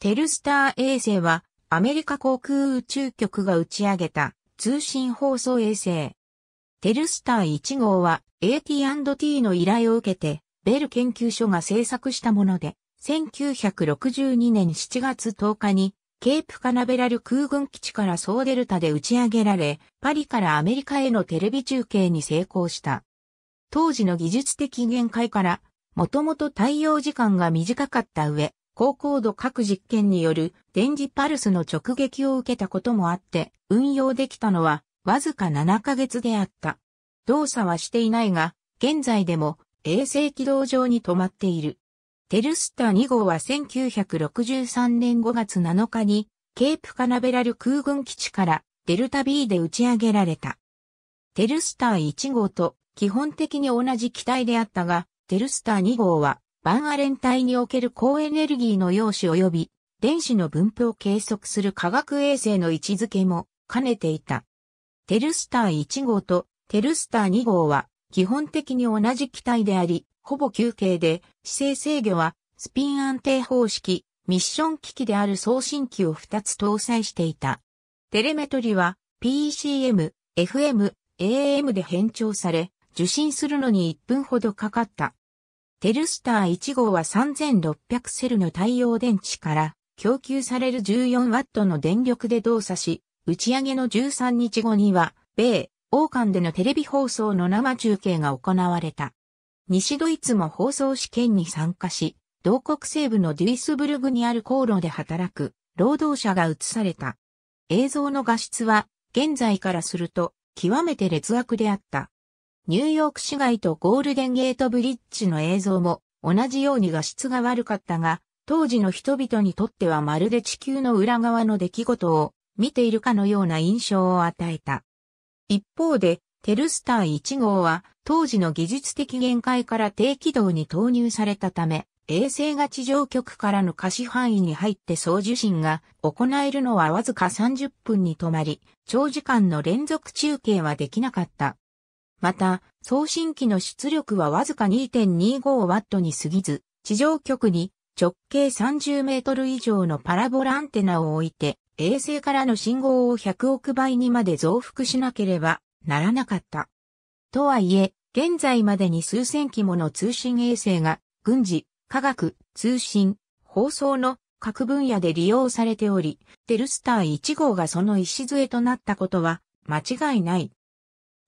テルスター衛星はアメリカ航空宇宙局が打ち上げた通信放送衛星。テルスター1号は AT&T の依頼を受けてベル研究所が制作したもので、1962年7月10日にケープカナベラル空軍基地からソーデルタで打ち上げられ、パリからアメリカへのテレビ中継に成功した。当時の技術的限界から、もともと対応時間が短かった上、高高度各実験による電磁パルスの直撃を受けたこともあって、運用できたのはわずか7ヶ月であった。動作はしていないが、現在でも衛星軌道上に止まっている。テルスター2号は1963年5月7日に、ケープカナベラル空軍基地からデルタ B で打ち上げられた。テルスター1号と基本的に同じ機体であったが、テルスター2号はバンアレン帯における高エネルギーの陽子及び電子の分布を計測する科学衛星の位置づけも兼ねていた。テルスター1号とテルスター2号は基本的に同じ機体であり、ほぼ休憩で姿勢制御はスピン安定方式、ミッション機器である送信機を2つ搭載していた。テレメトリは PCM、FM、AM で変調され、受信するのに1分ほどかかった。テルスター1号は3600セルの太陽電池から供給される14ワットの電力で動作し、打ち上げの13日後には、米、王冠でのテレビ放送の生中継が行われた。西ドイツも放送試験に参加し、同国西部のデュイスブルグにある航路で働く労働者が映された。映像の画質は現在からすると極めて劣悪であった。ニューヨーク市街とゴールデンゲートブリッジの映像も同じように画質が悪かったが、当時の人々にとってはまるで地球の裏側の出来事を見ているかのような印象を与えた。一方で、テルスター1号は当時の技術的限界から低軌道に投入されたため、衛星が地上局からの可視範囲に入って送受信が行えるのはわずか30分に止まり、長時間の連続中継はできなかった。また、送信機の出力はわずか 2.25W に過ぎず、地上局に直径30メートル以上のパラボラアンテナを置いて、衛星からの信号を100億倍にまで増幅しなければならなかった。とはいえ、現在までに数千機もの通信衛星が、軍事、科学、通信、放送の各分野で利用されており、テルスター1号がその礎となったことは間違いない。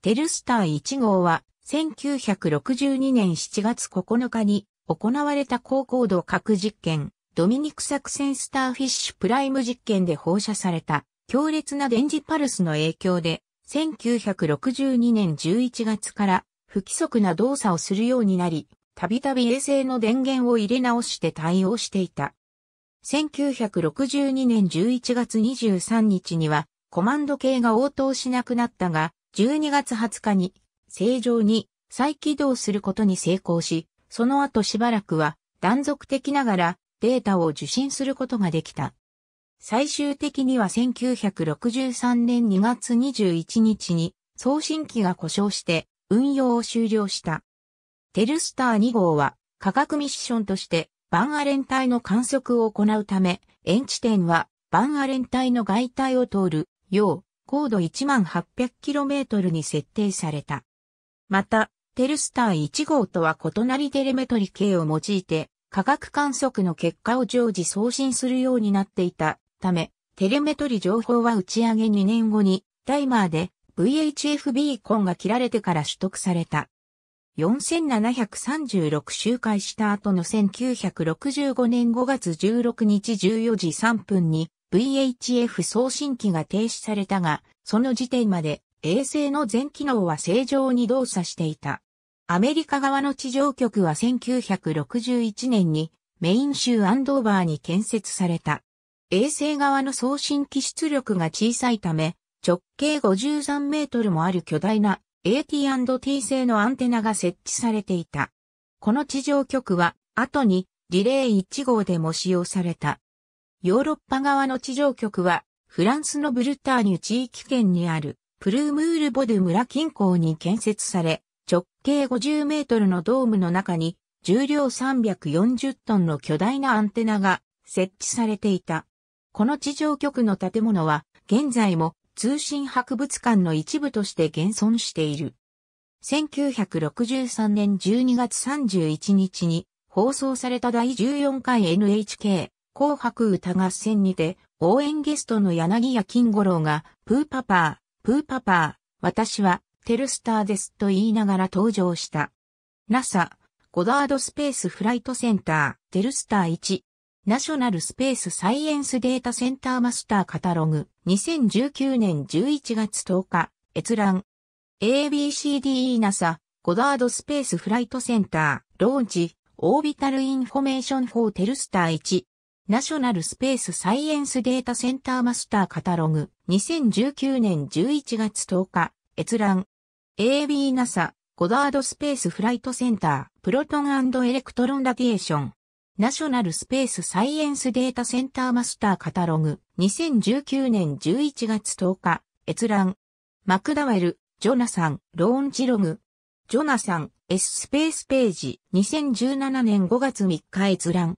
テルスター1号は1962年7月9日に行われた高高度核実験、ドミニク作戦スターフィッシュプライム実験で放射された強烈な電磁パルスの影響で1962年11月から不規則な動作をするようになり、たびたび衛星の電源を入れ直して対応していた。1962年11月23日には、コマンド系が応答しなくなったが、12月20日に正常に再起動することに成功し、その後しばらくは断続的ながらデータを受信することができた。最終的には1963年2月21日に送信機が故障して運用を終了した。テルスター2号は科学ミッションとしてバンアレン帯の観測を行うため、遠地点はバンアレン帯の外体を通るよう高度 1800km に設定された。また、テルスター1号とは異なりテレメトリ系を用いて、科学観測の結果を常時送信するようになっていたため、テレメトリ情報は打ち上げ2年後に、タイマーで VHF ビーコンが切られてから取得された。4736周回した後の1965年5月16日14時3分に VHF 送信機が停止されたが、その時点まで衛星の全機能は正常に動作していた。アメリカ側の地上局は1961年にメイン州アンドーバーに建設された。衛星側の送信機出力が小さいため、直径53メートルもある巨大な AT&T 製のアンテナが設置されていた。この地上局は後にリレー1号でも使用された。ヨーロッパ側の地上局は、フランスのブルターニュ地域圏にある、プルームールボド村近郊に建設され、直径50メートルのドームの中に、重量340トンの巨大なアンテナが設置されていた。この地上局の建物は、現在も通信博物館の一部として現存している。1963年12月31日に放送された第14回 NHK 紅白歌合戦にて、応援ゲストの柳谷金五郎が、プーパパー、プーパパー、私は、テルスターですと言いながら登場した。NASA、ゴダードスペースフライトセンター、テルスター1、ナショナルスペースサイエンスデータセンターマスターカタログ、2019年11月10日、閲覧。ABCDE NASA、ゴダードスペースフライトセンター、ローンチ、オービタルインフォメーション4テルスター1、ナショナルスペースサイエンスデータセンターマスターカタログ2019年11月10日閲覧 ABNASA ゴダードスペースフライトセンタープロトンエレクトロンラディエーションナショナルスペースサイエンスデータセンターマスターカタログ2019年11月10日閲覧マクダウェルジョナサンローンチログジョナサン S スペースページ2017年5月3日閲覧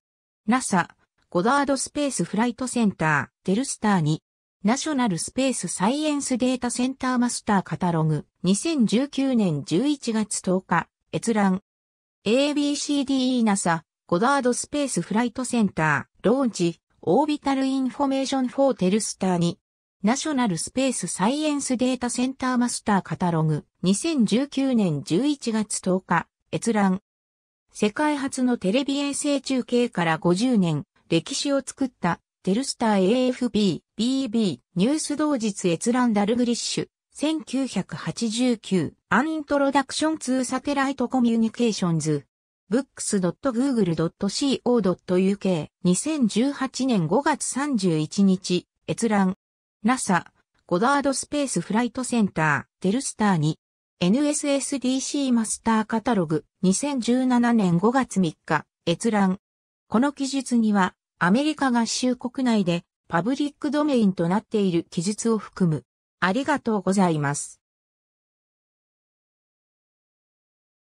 NASA ゴダードスペースフライトセンター、テルスターに、ナショナルスペースサイエンスデータセンターマスターカタログ、2019年11月10日、閲覧。ABCDE NASA、ゴダードスペースフライトセンター、ローンチ、オービタルインフォメーションフォーテルスターに、ナショナルスペースサイエンスデータセンターマスターカタログ、2019年11月10日、閲覧。世界初のテレビ衛星中継から50年、歴史を作った、テルスター a f b BB、ニュース同日閲覧ダルグリッシュ、1989、アンイントロダクションツーサテライトコミュニケーションズ、books.google.co.uk、2018年5月31日、閲覧、NASA、ゴダードスペースフライトセンター、テルスター2、NSSDC マスターカタログ、2017年5月3日、閲覧。この記述には、アメリカ合衆国内でパブリックドメインとなっている記述を含む。ありがとうございます。